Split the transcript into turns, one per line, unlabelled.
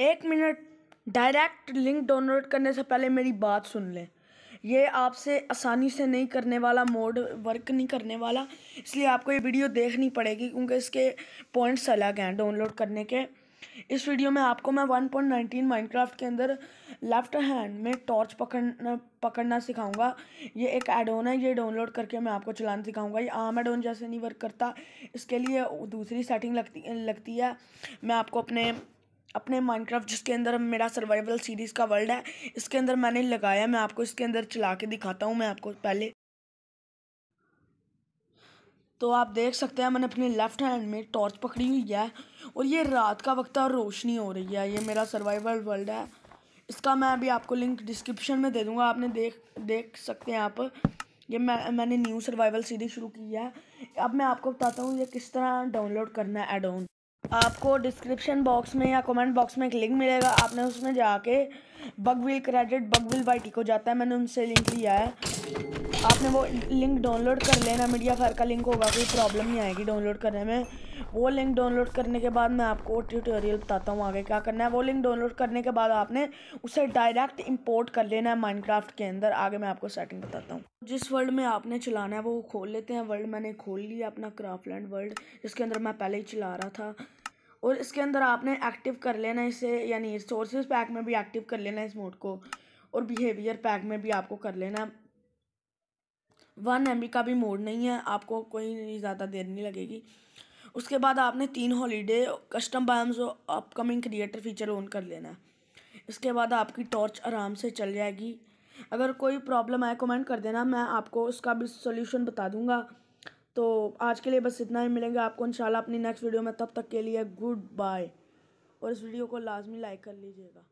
एक minute direct link download करने से पहले मेरी बात सुन लें ये आपसे आसानी से नहीं करने वाला मोड वर्क नहीं करने वाला इसलिए आपको ये वीडियो देखनी पड़ेगी क्योंकि इसके पॉइंट्स अलग हैं डाउनलोड करने के इस वीडियो में आपको मैं 1.19 माइनक्राफ्ट के अंदर लेफ्ट हैंड में टॉर्च पकड़ना पकड़ना सिखाऊंगा ये एक एडोन है ये डाउनलोड करके मैं आपको चलाना सिखाऊंगा ये आम एडोन जैसे नहीं वर्क करता इसके लिए दूसरी सेटिंग लगती लगती है मैं आपको अपने अपने माइनक्राफ्ट जिसके अंदर मेरा सर्वाइवल सीरीज़ का वर्ल्ड है इसके अंदर मैंने लगाया मैं आपको इसके अंदर चला के दिखाता हूँ मैं आपको पहले तो आप देख सकते हैं मैंने अपने लेफ़्ट हैंड में टॉर्च पकड़ी हुई है और ये रात का वक्त और रोशनी हो रही है ये मेरा सर्वाइवल वर्ल्ड है इसका मैं अभी आपको लिंक डिस्क्रिप्शन में दे दूँगा आपने देख देख सकते हैं आप ये मैं मैंने न्यू सर्वाइवल सीरीज शुरू की है अब मैं आपको बताता हूँ ये किस तरह डाउनलोड करना है एड ऑन आपको डिस्क्रिप्शन बॉक्स में या कमेंट बॉक्स में एक लिंक मिलेगा आपने उसमें जाके बग व्हील क्रेडिट बग व्हील बाइटी को जाता है मैंने उनसे लिंक लिया है आपने वो लिंक डाउनलोड कर लेना मीडिया फायर का लिंक होगा कोई प्रॉब्लम नहीं आएगी डाउनलोड करने में वो लिंक डाउनलोड करने के बाद मैं आपको ट्यूटोरियल बताता हूँ आगे क्या करना है वो लिंक डाउनलोड करने के बाद आपने उसे डायरेक्ट इंपोर्ट कर लेना है माइनक्राफ्ट के अंदर आगे मैं आपको सेटिंग बताता हूँ जिस वर्ल्ड में आपने चलाना है वो खोल लेते हैं वर्ल्ड मैंने खोल लिया अपना क्राफ्ट लैंड वर्ल्ड जिसके अंदर मैं पहले ही चला रहा था और इसके अंदर आपने एक्टिव कर लेना इसे यानी रिसोर्सेज पैक में भी एक्टिव कर लेना इस मोड को और बिहेवियर पैक में भी आपको कर लेना वन एम का भी मोड नहीं है आपको कोई ज़्यादा देर नहीं लगेगी उसके बाद आपने तीन हॉलीडे कस्टम बायम्स और अपकमिंग क्रिएटर फीचर ऑन कर लेना इसके बाद आपकी टॉर्च आराम से चल जाएगी अगर कोई प्रॉब्लम आए कमेंट कर देना मैं आपको उसका भी सोल्यूशन बता दूँगा तो आज के लिए बस इतना ही मिलेंगे आपको इंशाल्लाह अपनी नेक्स्ट वीडियो में तब तक के लिए गुड बाय और इस वीडियो को लाजमी लाइक कर लीजिएगा